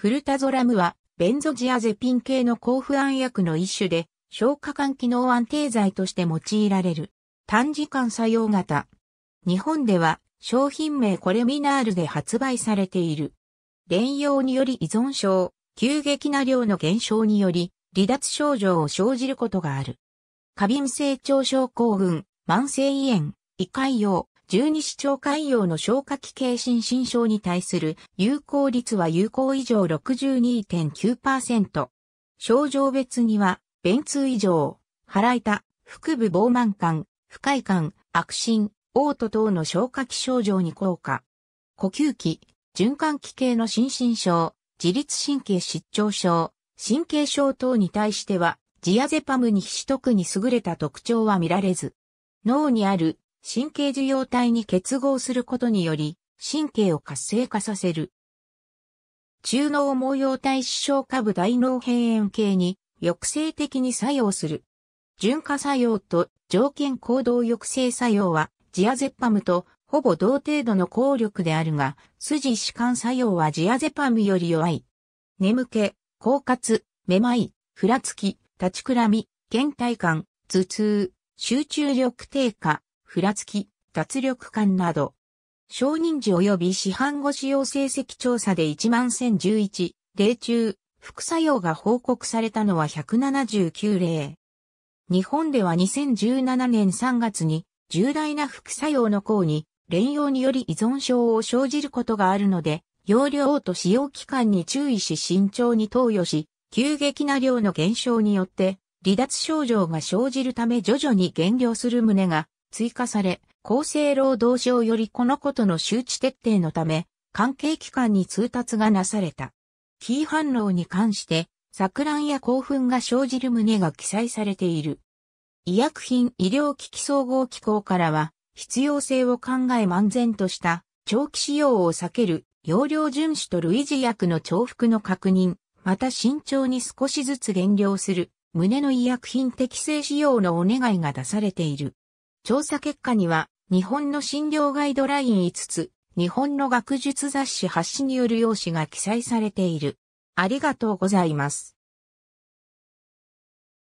フルタゾラムは、ベンゾジアゼピン系の抗不安薬の一種で、消化管機能安定剤として用いられる。短時間作用型。日本では、商品名コレミナールで発売されている。連用により依存症、急激な量の減少により、離脱症状を生じることがある。過敏性腸症候群、慢性胃炎、胃潰瘍、十二指腸潰瘍の消化器系心身症に対する有効率は有効以上62.9%。症状別には、便通異常、腹痛、腹部膨満感、不快感、悪心、嘔吐等の消化器症状に効果。呼吸器、循環器系の心身症、自律神経失調症、神経症等に対しては、ジアゼパムに比取特に優れた特徴は見られず、脳にある神経受容体に結合することにより、神経を活性化させる。中脳毛様体視床下部大脳辺縁系に抑制的に作用する。循化作用と条件行動抑制作用はジアゼッパムとほぼ同程度の効力であるが、筋弛緩作用はジアゼパムより弱い。眠気、狡猾、めまい、ふらつき、立ちくらみ、倦怠感、頭痛、集中力低下、ふらつき、脱力感など。少人時及び市販後使用成績調査で11011例中、副作用が報告されたのは179例。日本では2017年3月に重大な副作用の項に連用により依存症を生じることがあるので、容量と使用期間に注意し慎重に投与し、急激な量の減少によって離脱症状が生じるため徐々に減量する旨が追加され、厚生労働省よりこのことの周知徹底のため、関係機関に通達がなされた。キー反応に関して、錯乱や興奮が生じる旨が記載されている。医薬品医療機器総合機構からは、必要性を考え漫然とした長期使用を避ける容量遵守と類似薬の重複の確認、また慎重に少しずつ減量する、胸の医薬品適正使用のお願いが出されている。調査結果には、日本の診療ガイドライン5つ、日本の学術雑誌発誌による用紙が記載されている。ありがとうございます。